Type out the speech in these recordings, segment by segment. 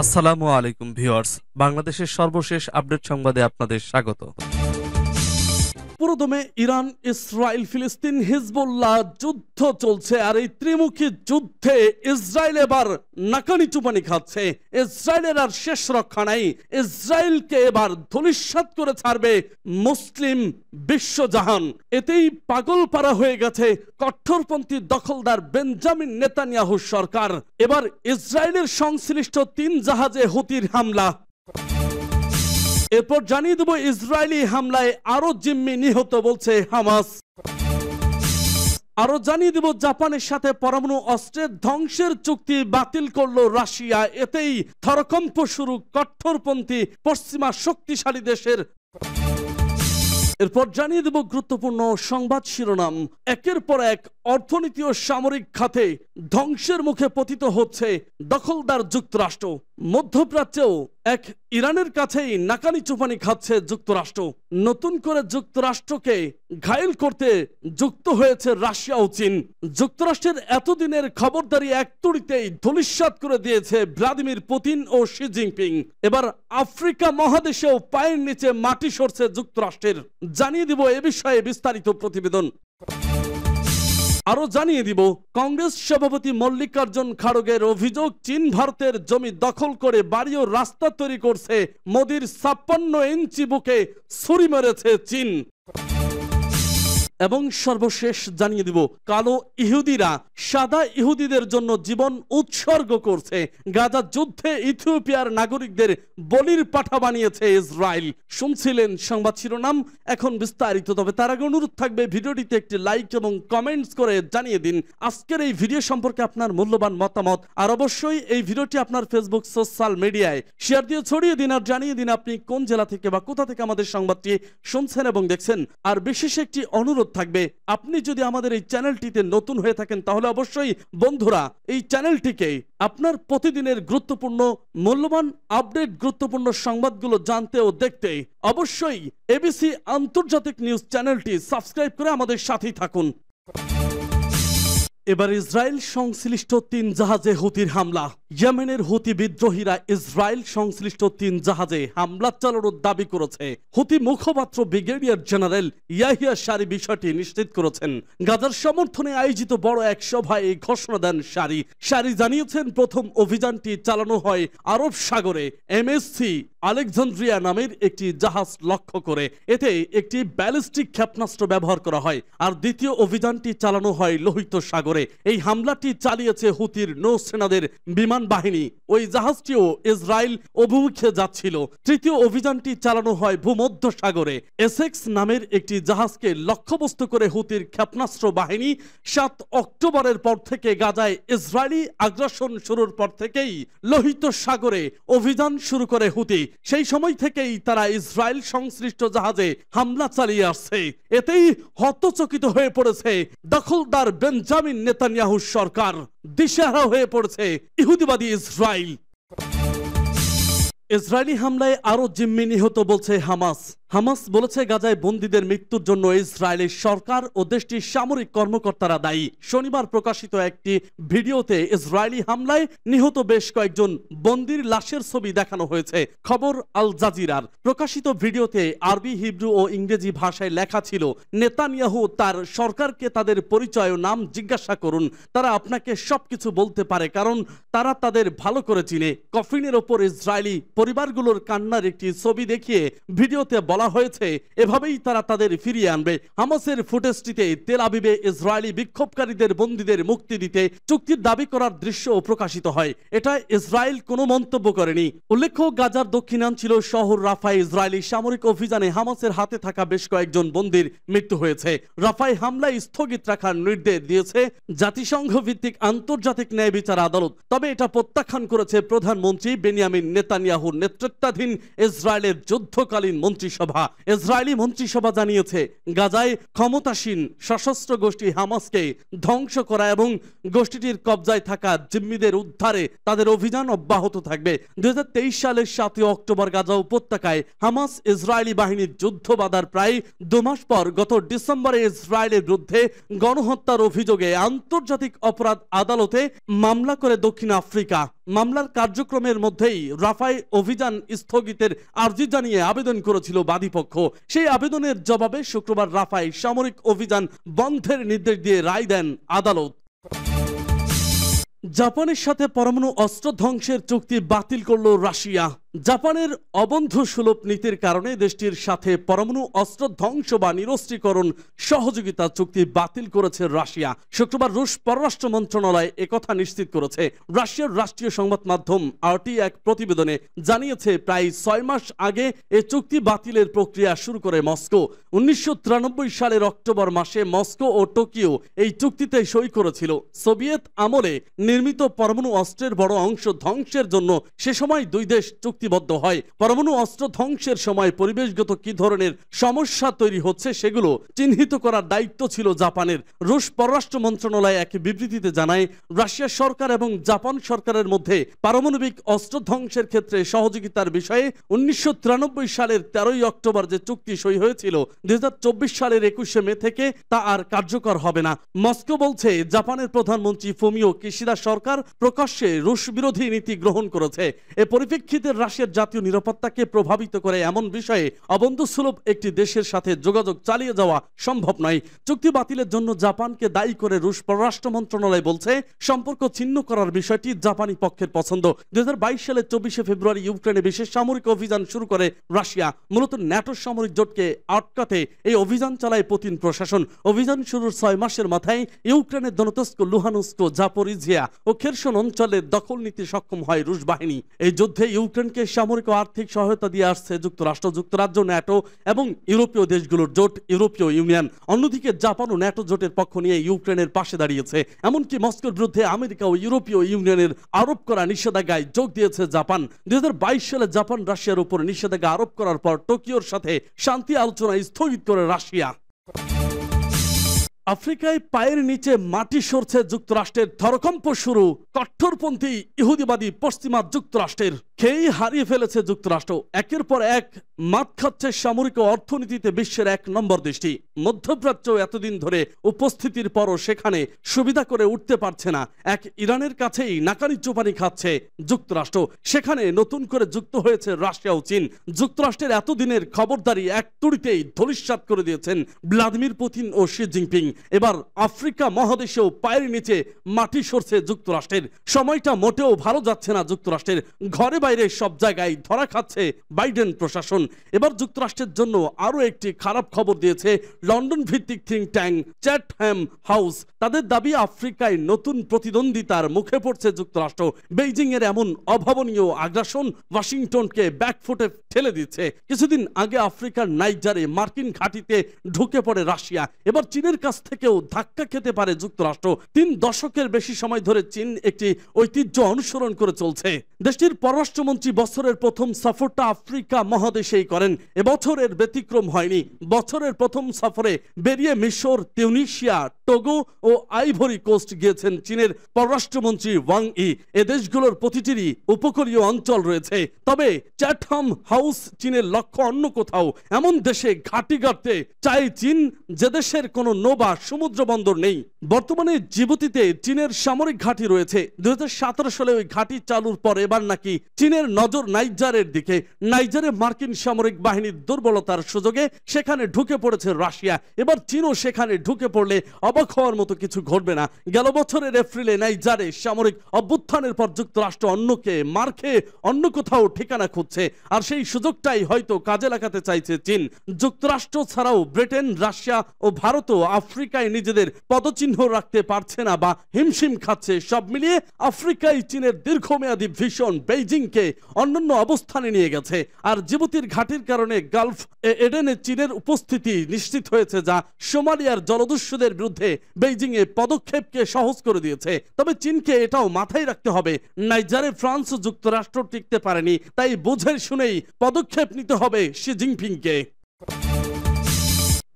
আসসালামু আলাইকুম ভিওয়ার্স বাংলাদেশের সর্বশেষ আপডেট সংবাদে আপনাদের স্বাগত প্রথমে ইরান ইসরায়েল ফিলিস্তিন হিজবুল্লাহ যুদ্ধ চলছে আর এই ত্রিমুখী যুদ্ধে ইসরায়েল এবার নাকানি চুপানি খাচ্ছে ইসরায়েলের আর শেষ রক্ষা নাই ইসরায়েলকে এবার ধুলিস্বাত করে ছাড়বে মুসলিম বিশ্বজাহান এতেই পাগল পারা হয়ে গেছে কঠোরপন্থী দখলদার বেঞ্জামিন নেতানিয়াহু সরকার এবার ইসরায়েলের সংশ্লিষ্ট তিন জাহাজে হতির হামলা এরপর জানিয়ে দেব ইসরায়েলি হামলায় আরো জিম্মি নিহত বলছে হামাস আরো জানিয়ে দেব জাপানের সাথে পরমাণু অস্ত্রের ধ্বংসের চুক্তি বাতিল করল রাশিয়া এতেই থরকম্প শুরু কঠোরপন্থী পশ্চিমা শক্তিশালী দেশের এরপর জানিয়ে দেব গুরুত্বপূর্ণ সংবাদ শিরোনাম একের পর এক অর্থনীতি ও সামরিক খাতে ধ্বংসের মুখে পতিত হচ্ছে দখলদার যুক্তরাষ্ট্র মধ্যপ্রাচ্যেও এক ইরানের কাছেই নাকানি চুপানি খাচ্ছে যুক্তরাষ্ট্র নতুন করে যুক্তরাষ্ট্রকে ঘায়েল করতে যুক্ত হয়েছে রাশিয়া ও চীন যুক্তরাষ্ট্রের এতদিনের খবরদারি এক তুড়িতেই ধুলিস্বাদ করে দিয়েছে ভ্লাদিমির পুতিন ও শি জিনপিং এবার আফ্রিকা মহাদেশেও পায়ের নিচে মাটি সরছে যুক্তরাষ্ট্রের জানিয়ে দিব এ বিষয়ে বিস্তারিত প্রতিবেদন আরও জানিয়ে দিব কংগ্রেস সভাপতি মল্লিকার্জুন খাড়গের অভিযোগ চীন ভারতের জমি দখল করে বাড়ি ও রাস্তা তৈরি করছে মোদীর ছাপ্পান্ন ইঞ্চি বুকে ছুরি মেরেছে চীন এবং সর্বশেষ জানিয়ে দিব কালো ইহুদিরা সাদা ইহুদিদের জন্য জীবন উৎসর্গ করছে গাজা যুদ্ধে ইথিওপিয়ার নাগরিকদের বলির পাঠা বানিয়েছে ইসরায়েল শুনছিলেন সংবাদ শিরোনাম এখন বিস্তারিত তবে তার আগে অনুরোধ থাকবে ভিডিওটিতে একটি লাইক এবং কমেন্টস করে জানিয়ে দিন আজকের এই ভিডিও সম্পর্কে আপনার মূল্যবান মতামত আর অবশ্যই এই ভিডিওটি আপনার ফেসবুক সোশ্যাল মিডিয়ায় শেয়ার দিয়ে ছড়িয়ে দিন আর জানিয়ে দিন আপনি কোন জেলা থেকে বা কোথা থেকে আমাদের সংবাদটি শুনছেন এবং দেখছেন আর বিশেষ একটি অনুরোধ থাকবে আপনি যদি আমাদের এই চ্যানেলটিতে নতুন হয়ে থাকেন তাহলে অবশ্যই বন্ধুরা এই চ্যানেলটিকে আপনার প্রতিদিনের গুরুত্বপূর্ণ মূল্যবান আপডেট গুরুত্বপূর্ণ সংবাদগুলো জানতে ও দেখতে অবশ্যই এবিসি আন্তর্জাতিক নিউজ চ্যানেলটি সাবস্ক্রাইব করে আমাদের সাথেই থাকুন এবার ইসরায়েল সংশ্লিষ্ট তিন জাহাজে হুতির হামলা ইয়েমেনের হুতি বিদ্রোহীরা ইসরায়েল সংশ্লিষ্ট তিন জাহাজে হামলা চালানোর দাবি করেছে হুতি মুখপাত্র ব্রিগেডিয়ার জেনারেল ইয়াহিয়া সারি বিষয়টি নিশ্চিত করেছেন গাজার সমর্থনে আয়োজিত বড় এক সভায় এই ঘোষণা দেন সারি সারি জানিয়েছেন প্রথম অভিযানটি চালানো হয় আরব সাগরে এমএসসি আলেকজান্দ্রিয়া নামের একটি জাহাজ লক্ষ্য করে এতে একটি ব্যালিস্টিক ক্ষেপণাস্ত্র ব্যবহার করা হয় আর দ্বিতীয় অভিযানটি চালানো হয় লোহিত সাগরে এই হামলাটি চালিয়েছে হুতির নৌসেনাদের বিমান বিমান বাহিনী ওই জাহাজটিও ইসরায়েল অভিমুখে যাচ্ছিল তৃতীয় অভিযানটি চালানো হয় ভূমধ্য সাগরে এসেক্স নামের একটি জাহাজকে লক্ষ্যবস্তু করে হুতির ক্ষেপণাস্ত্র বাহিনী সাত অক্টোবরের পর থেকে গাজায় ইসরায়েলি আগ্রাসন শুরুর পর থেকেই লোহিত সাগরে অভিযান শুরু করে হুতি সেই সময় থেকেই তারা ইসরায়েল সংশ্লিষ্ট জাহাজে হামলা চালিয়ে আসছে এতেই হতচকিত হয়ে পড়েছে দখলদার বেঞ্জামিন নেতানিয়াহুর সরকার দিশেহারা হয়ে পড়েছে ইহুদি জঙ্গিবাদী ইসরায়েল ইসরায়েলি হামলায় আরও জিম্মি নিহত বলছে হামাস হামাস বলেছে গাজায় বন্দীদের মৃত্যুর জন্য ইসরায়েলের সরকার ও দেশটির সামরিক কর্মকর্তারা দায়ী শনিবার প্রকাশিত একটি ভিডিওতে ইসরায়েলি হামলায় নিহত বেশ কয়েকজন বন্দির লাশের ছবি দেখানো হয়েছে খবর আল জাজিরার প্রকাশিত ভিডিওতে আরবি হিব্রু ও ইংরেজি ভাষায় লেখা ছিল নেতানিয়াহু তার সরকারকে তাদের পরিচয় ও নাম জিজ্ঞাসা করুন তারা আপনাকে সবকিছু বলতে পারে কারণ তারা তাদের ভালো করে চিনে কফিনের ওপর ইসরায়েলি পরিবারগুলোর কান্নার একটি ছবি দেখিয়ে ভিডিওতে বলা বলা হয়েছে এভাবেই তারা তাদের ফিরিয়ে আনবে হামাসের ফুটেজটিতে তেল আবিবে ইসরায়েলি বিক্ষোভকারীদের বন্দীদের মুক্তি দিতে চুক্তির দাবি করার দৃশ্য প্রকাশিত হয় এটা ইসরায়েল কোনো মন্তব্য করেনি উল্লেখ্য গাজার দক্ষিণাঞ্চল শহর রাফায় ইসরায়েলি সামরিক অভিযানে হামাসের হাতে থাকা বেশ কয়েকজন বন্দির মৃত্যু হয়েছে রাফায় হামলায় স্থগিত রাখার নির্দেশ দিয়েছে জাতিসংঘ ভিত্তিক আন্তর্জাতিক ন্যায় বিচার আদালত তবে এটা প্রত্যাখ্যান করেছে প্রধানমন্ত্রী বেনিয়ামিন নেতানিয়াহুর নেতৃত্বাধীন ইসরায়েলের যুদ্ধকালীন মন্ত্রিসভা সভা ইসরায়েলি মন্ত্রিসভা জানিয়েছে গাজায় ক্ষমতাসীন সশস্ত্র গোষ্ঠী হামাসকে ধ্বংস করা এবং গোষ্ঠীটির কবজায় থাকা জিম্মিদের উদ্ধারে তাদের অভিযান অব্যাহত থাকবে দুই সালের সাতই অক্টোবর গাজা উপত্যকায় হামাস ইসরায়েলি বাহিনীর যুদ্ধ বাধার প্রায় দুমাস পর গত ডিসেম্বরে ইসরায়েলের বিরুদ্ধে গণহত্যার অভিযোগে আন্তর্জাতিক অপরাধ আদালতে মামলা করে দক্ষিণ আফ্রিকা মামলার কার্যক্রমের মধ্যেই রাফাই অভিযান স্থগিতের আর্জি জানিয়ে আবেদন করেছিল বাদীপক্ষ সেই আবেদনের জবাবে শুক্রবার রাফাই সামরিক অভিযান বন্ধের নির্দেশ দিয়ে রায় দেন আদালত জাপানের সাথে পরমাণু অস্ত্র ধ্বংসের চুক্তি বাতিল করল রাশিয়া জাপানের অবন্ধ সুলভ নীতির কারণে দেশটির সাথে পরমাণু অস্ত্র ধ্বংস বা নিরস্ত্রীকরণ সহযোগিতা চুক্তি বাতিল করেছে রাশিয়া শুক্রবার রুশ পররাষ্ট্র মন্ত্রণালয় একথা নিশ্চিত করেছে রাশিয়ার রাষ্ট্রীয় সংবাদ মাধ্যম আরটি এক প্রতিবেদনে জানিয়েছে প্রায় ছয় মাস আগে এ চুক্তি বাতিলের প্রক্রিয়া শুরু করে মস্কো উনিশশো সালের অক্টোবর মাসে মস্কো ও টোকিও এই চুক্তিতে সই করেছিল সোভিয়েত আমলে নির্মিত পরমাণু অস্ত্রের বড় অংশ ধ্বংসের জন্য সে সময় দুই দেশ চুক্তি চুক্তিবদ্ধ হয় পরমাণু অস্ত্র ধ্বংসের সময় পরিবেশগত কি ধরনের সমস্যা তৈরি হচ্ছে সেগুলো চিহ্নিত করার দায়িত্ব ছিল জাপানের রুশ পররাষ্ট্র মন্ত্রণালয় এক বিবৃতিতে জানায় রাশিয়া সরকার এবং জাপান সরকারের মধ্যে পারমাণবিক অস্ত্র ধ্বংসের ক্ষেত্রে সহযোগিতার বিষয়ে উনিশশো সালের তেরোই অক্টোবর যে চুক্তি সই হয়েছিল দুই সালের একুশে মে থেকে তা আর কার্যকর হবে না মস্কো বলছে জাপানের প্রধানমন্ত্রী ফুমিও কিশিদা সরকার প্রকাশ্যে রুশ বিরোধী নীতি গ্রহণ করেছে এ পরিপ্রেক্ষিতে রাশিয়া রাশিয়ার জাতীয় নিরাপত্তাকে প্রভাবিত করে এমন বিষয়ে অবন্ধুসুলভ একটি দেশের সাথে যোগাযোগ চালিয়ে যাওয়া সম্ভব নয় চুক্তি বাতিলের জন্য জাপানকে দায়ী করে রুশ পররাষ্ট্র মন্ত্রণালয় বলছে সম্পর্ক ছিন্ন করার বিষয়টি জাপানি পক্ষের পছন্দ দুই সালের চব্বিশে ফেব্রুয়ারি ইউক্রেনে বিশেষ সামরিক অভিযান শুরু করে রাশিয়া মূলত ন্যাটোর সামরিক জোটকে আটকাতে এই অভিযান চালায় পুতিন প্রশাসন অভিযান শুরুর ছয় মাসের মাথায় ইউক্রেনের দনতস্ক লুহানুস্ক জাপরিজিয়া ও খেরসন অঞ্চলের দখল নিতে সক্ষম হয় রুশ বাহিনী এই যুদ্ধে ইউক্রেনকে ইরানকে সামরিক ও আর্থিক সহায়তা দিয়ে আসছে যুক্তরাষ্ট্র যুক্তরাজ্য ন্যাটো এবং ইউরোপীয় দেশগুলোর জোট ইউরোপীয় ইউনিয়ন অন্যদিকে জাপান ও ন্যাটো জোটের পক্ষ নিয়ে ইউক্রেনের পাশে দাঁড়িয়েছে এমনকি মস্কোর বিরুদ্ধে আমেরিকা ও ইউরোপীয় ইউনিয়নের আরোপ করা নিষেধাজ্ঞায় যোগ দিয়েছে জাপান দুই সালে জাপান রাশিয়ার উপর নিষেধাজ্ঞা আরোপ করার পর টোকিওর সাথে শান্তি আলোচনা স্থগিত করে রাশিয়া আফ্রিকায় পায়ের নিচে মাটি সরছে যুক্তরাষ্ট্রের থরকম্প শুরু কট্টরপন্থী ইহুদিবাদী পশ্চিমা যুক্তরাষ্ট্রের খেয়েই হারিয়ে ফেলেছে যুক্তরাষ্ট্র একের পর এক মাত খাচ্ছে সামরিক অর্থনীতিতে বিশ্বের এক নম্বর দেশটি মধ্যপ্রাচ্য এতদিন ধরে উপস্থিতির পরও সেখানে সুবিধা করে উঠতে পারছে না এক ইরানের কাছেই নাকানি চুপানি খাচ্ছে যুক্তরাষ্ট্র সেখানে নতুন করে যুক্ত হয়েছে রাশিয়া ও চীন যুক্তরাষ্ট্রের এতদিনের খবরদারি এক তুড়িতেই ধলিস্বাদ করে দিয়েছেন ভ্লাদিমির পুতিন ও শি জিনপিং এবার আফ্রিকা মহাদেশেও পায়ের নিচে মাটি সরছে যুক্তরাষ্ট্রের সময়টা মোটেও ভালো যাচ্ছে না যুক্তরাষ্ট্রের ঘরে বাইরে সব জায়গায় ধরা খাচ্ছে বাইডেন প্রশাসন এবার যুক্তরাষ্ট্রের জন্য আরও একটি খারাপ খবর দিয়েছে লন্ডন ভিত্তিক think tank Chatham House তাদের দাবি আফ্রিকায় নতুন প্রতিদ্বন্দ্বিতার মুখে পড়ছে যুক্তরাষ্ট্র বেইজিং এর এমন অভাবনীয় আগ্রাসন ওয়াশিংটনকে ব্যাকফুটে ঠেলে দিচ্ছে কিছুদিন আগে আফ্রিকার নাইজারে মার্কিন ঘাটিতে ঢুকে পড়ে রাশিয়া এবার চীনের কাছ কাছ থেকেও ধাক্কা খেতে পারে যুক্তরাষ্ট্র তিন দশকের বেশি সময় ধরে চীন একটি ঐতিহ্য অনুসরণ করে চলছে দেশটির পররাষ্ট্রমন্ত্রী বছরের প্রথম সফরটা আফ্রিকা মহাদেশেই করেন এবছর এর ব্যতিক্রম হয়নি বছরের প্রথম সফরে বেরিয়ে মিশর তিউনিশিয়া টোগো ও আইভরি কোস্ট গিয়েছেন চীনের পররাষ্ট্রমন্ত্রী ওয়াং ই এ দেশগুলোর প্রতিটিরই উপকূলীয় অঞ্চল রয়েছে তবে চ্যাটহাম হাউস চীনের লক্ষ্য অন্য কোথাও এমন দেশে ঘাটি গাড়তে চাই চীন যে দেশের কোনো নোবা সমুদ্র বন্দর নেই বর্তমানে জিবুতিতে চীনের সামরিক ঘাঁটি রয়েছে দু সালে ওই ঘাঁটি চালুর পর এবার নাকি চীনের নজর নাইজারের দিকে নাইজারে মার্কিন সামরিক বাহিনীর দুর্বলতার সুযোগে সেখানে ঢুকে পড়েছে রাশিয়া এবার চীনও সেখানে ঢুকে পড়লে অবাক হওয়ার মতো কিছু ঘটবে না গেল বছরের এপ্রিলে নাইজারে সামরিক অভ্যুত্থানের পর যুক্তরাষ্ট্র অন্যকে মার্কে অন্য কোথাও ঠিকানা খুঁজছে আর সেই সুযোগটাই হয়তো কাজে লাগাতে চাইছে চীন যুক্তরাষ্ট্র ছাড়াও ব্রিটেন রাশিয়া ও ভারতও আফ্রিকা আফ্রিকায় নিজেদের পদচিহ্ন রাখতে পারছে না বা হিমশিম খাচ্ছে সব মিলিয়ে আফ্রিকায় চীনের দীর্ঘমেয়াদী ভীষণ বেইজিংকে অন্যান্য অবস্থানে নিয়ে গেছে আর জিবুতির ঘাটির কারণে গালফ এডেনে চীনের উপস্থিতি নিশ্চিত হয়েছে যা সোমালিয়ার জলদস্যুদের বিরুদ্ধে বেইজিংয়ে পদক্ষেপকে সহজ করে দিয়েছে তবে চীনকে এটাও মাথায় রাখতে হবে নাইজারে ফ্রান্স যুক্তরাষ্ট্র টিকতে পারেনি তাই বুঝে শুনেই পদক্ষেপ নিতে হবে শি জিনপিংকে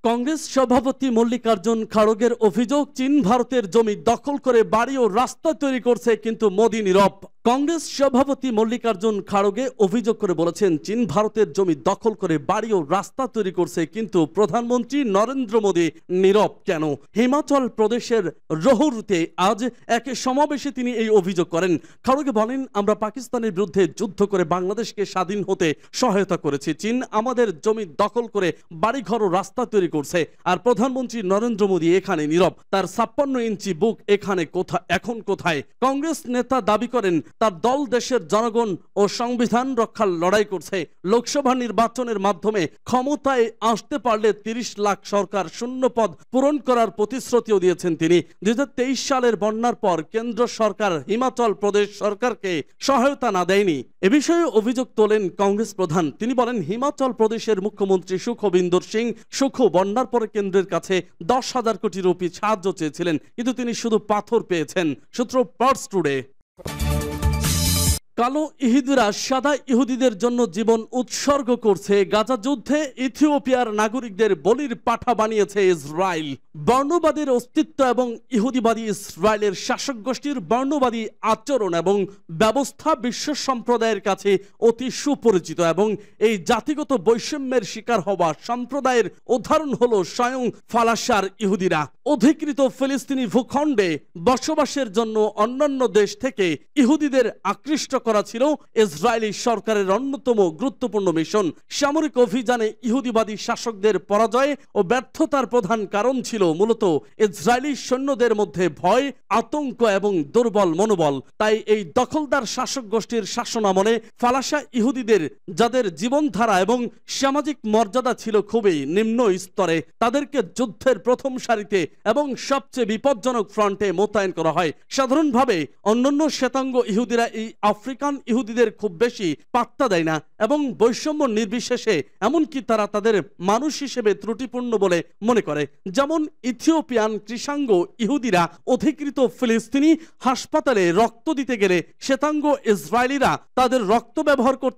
কংগ্রেস সভাপতি মল্লিকার্জুন খাড়গের অভিযোগ চীন ভারতের জমি দখল করে বাড়ি ও রাস্তা তৈরি করছে কিন্তু মোদী নীরব কংগ্রেস সভাপতি মল্লিকার্জুন খাড়গে অভিযোগ করে বলেছেন চীন ভারতের জমি দখল করে বাড়ি ও রাস্তা তৈরি করছে কিন্তু প্রধানমন্ত্রী নরেন্দ্র মোদী নীরব কেন হিমাচল প্রদেশের রহরুতে আজ এক সমাবেশে তিনি এই অভিযোগ করেন খাড়গে বলেন আমরা পাকিস্তানের বিরুদ্ধে যুদ্ধ করে বাংলাদেশকে স্বাধীন হতে সহায়তা করেছি চীন আমাদের জমি দখল করে বাড়িঘর ও রাস্তা তৈরি করছে আর প্রধানমন্ত্রী নরেন্দ্র মোদী এখানে নীরব তার ছাপ্পান্ন ইঞ্চি বুক এখানে কোথা এখন কোথায় কংগ্রেস নেতা দাবি করেন তার দল দেশের জনগণ ও সংবিধান রক্ষার লড়াই করছে লোকসভা নির্বাচনের মাধ্যমে ক্ষমতায় আসতে পারলে তিরিশ লাখ সরকার শূন্য পদ পূরণ করার প্রতিশ্রুতিও দিয়েছেন তিনি দুই সালের বন্যার পর কেন্দ্র সরকার হিমাচল প্রদেশ সরকারকে সহায়তা না দেয়নি এ বিষয়ে অভিযোগ তোলেন কংগ্রেস প্রধান তিনি বলেন হিমাচল প্রদেশের মুখ্যমন্ত্রী সুখবিন্দর সিং সুখ বন্যার পরে কেন্দ্রের কাছে দশ হাজার কোটি রুপি সাহায্য চেয়েছিলেন কিন্তু তিনি শুধু পাথর পেয়েছেন সূত্র পার্স টুডে কালো ইহুদিরা সাদা ইহুদিদের জন্য জীবন উৎসর্গ করছে গাজা যুদ্ধে ইথিওপিয়ার নাগরিকদের বলির পাঠা বানিয়েছে ইসরায়েল বর্ণবাদীর অস্তিত্ব এবং ইহুদিবাদী ইসরায়েলের শাসক গোষ্ঠীর বর্ণবাদী আচরণ এবং ব্যবস্থা বিশ্ব সম্প্রদায়ের কাছে অতি সুপরিচিত এবং এই জাতিগত বৈষম্যের শিকার হওয়া সম্প্রদায়ের উদাহরণ হল স্বয়ং ফালাসার ইহুদিরা অধিকৃত ফিলিস্তিনি ভূখণ্ডে বসবাসের জন্য অন্যান্য দেশ থেকে ইহুদিদের আকৃষ্ট করা ছিল ইসরায়েলি সরকারের অন্যতম গুরুত্বপূর্ণ মিশন সামরিক অভিযানে ইহুদিবাদী শাসকদের পরাজয় ও ব্যর্থতার প্রধান কারণ ছিল মূলত ইসরায়েলি সৈন্যদের মধ্যে ভয় আতঙ্ক এবং দুর্বল মনোবল তাই এই দখলদার শাসক গোষ্ঠীর শাসন আমলে ফালাসা ইহুদিদের যাদের জীবনধারা এবং সামাজিক মর্যাদা ছিল খুবই নিম্ন স্তরে তাদেরকে যুদ্ধের প্রথম সারিতে এবং সবচেয়ে বিপজ্জনক ফ্রন্টে মোতায়েন করা হয় সাধারণভাবে অন্যান্য শ্বেতাঙ্গ ইহুদিরা এই আফ্রিকা আফ্রিকান ইহুদিদের খুব বেশি পাত্তা দেয় না এবং বৈষম্য নির্বিশেষে এমনকি তারা তাদের মানুষ হিসেবে ত্রুটিপূর্ণ বলে মনে করে যেমন ইথিওপিয়ান কৃষাঙ্গ ইহুদিরা অধিকৃত ফিলিস্তিনি হাসপাতালে রক্ত দিতে গেলে শ্বেতাঙ্গ ইসরায়েলিরা তাদের রক্ত ব্যবহার করতে